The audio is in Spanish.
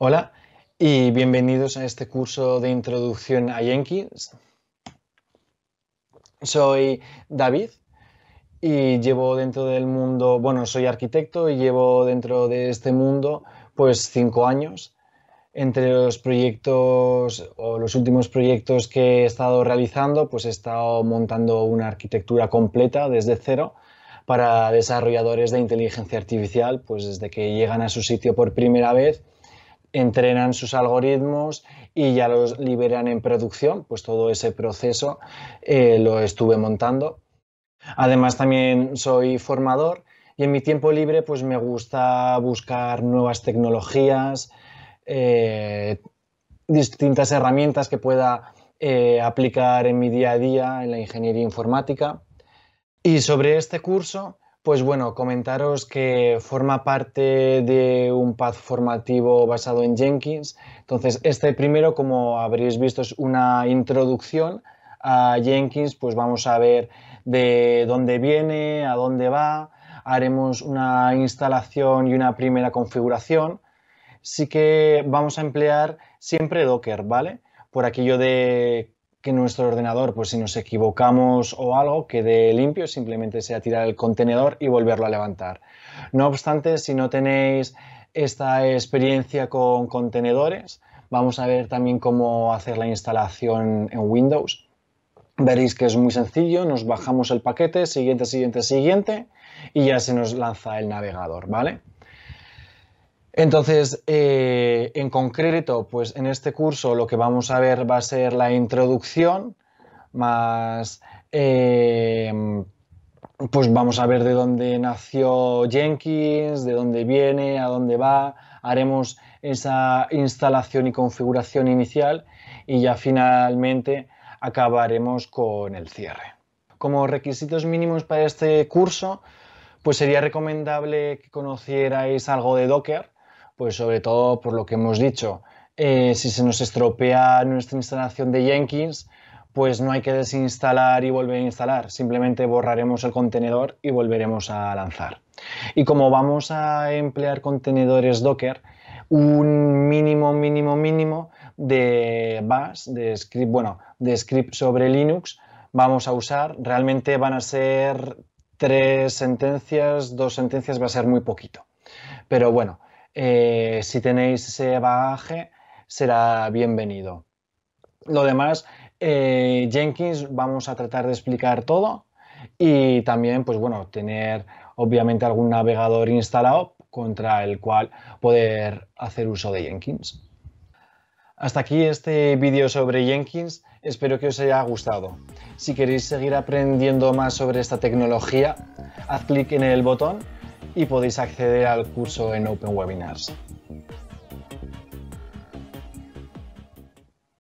Hola y bienvenidos a este curso de introducción a Jenkins. Soy David y llevo dentro del mundo, bueno, soy arquitecto y llevo dentro de este mundo pues cinco años. Entre los proyectos o los últimos proyectos que he estado realizando, pues he estado montando una arquitectura completa desde cero para desarrolladores de inteligencia artificial, pues desde que llegan a su sitio por primera vez entrenan sus algoritmos y ya los liberan en producción, pues todo ese proceso eh, lo estuve montando. Además también soy formador y en mi tiempo libre pues me gusta buscar nuevas tecnologías, eh, distintas herramientas que pueda eh, aplicar en mi día a día en la ingeniería informática. Y sobre este curso pues bueno, comentaros que forma parte de un path formativo basado en Jenkins. Entonces, este primero, como habréis visto, es una introducción a Jenkins, pues vamos a ver de dónde viene, a dónde va, haremos una instalación y una primera configuración. Sí que vamos a emplear siempre Docker, ¿vale? Por aquello de que nuestro ordenador, pues si nos equivocamos o algo, quede limpio, simplemente sea tirar el contenedor y volverlo a levantar. No obstante, si no tenéis esta experiencia con contenedores, vamos a ver también cómo hacer la instalación en Windows. Veréis que es muy sencillo, nos bajamos el paquete, siguiente, siguiente, siguiente, y ya se nos lanza el navegador, ¿vale? Entonces, eh, en concreto, pues en este curso lo que vamos a ver va a ser la introducción, más eh, pues vamos a ver de dónde nació Jenkins, de dónde viene, a dónde va, haremos esa instalación y configuración inicial y ya finalmente acabaremos con el cierre. Como requisitos mínimos para este curso, pues sería recomendable que conocierais algo de Docker, pues sobre todo por lo que hemos dicho. Eh, si se nos estropea nuestra instalación de Jenkins, pues no hay que desinstalar y volver a instalar, simplemente borraremos el contenedor y volveremos a lanzar. Y como vamos a emplear contenedores Docker, un mínimo, mínimo, mínimo de bash, de script, bueno, de script sobre Linux vamos a usar. Realmente van a ser tres sentencias, dos sentencias va a ser muy poquito. Pero bueno, eh, si tenéis ese bagaje, será bienvenido. Lo demás, eh, Jenkins vamos a tratar de explicar todo y también, pues bueno, tener obviamente algún navegador instalado contra el cual poder hacer uso de Jenkins. Hasta aquí este vídeo sobre Jenkins, espero que os haya gustado. Si queréis seguir aprendiendo más sobre esta tecnología, haz clic en el botón y podéis acceder al curso en Open Webinars.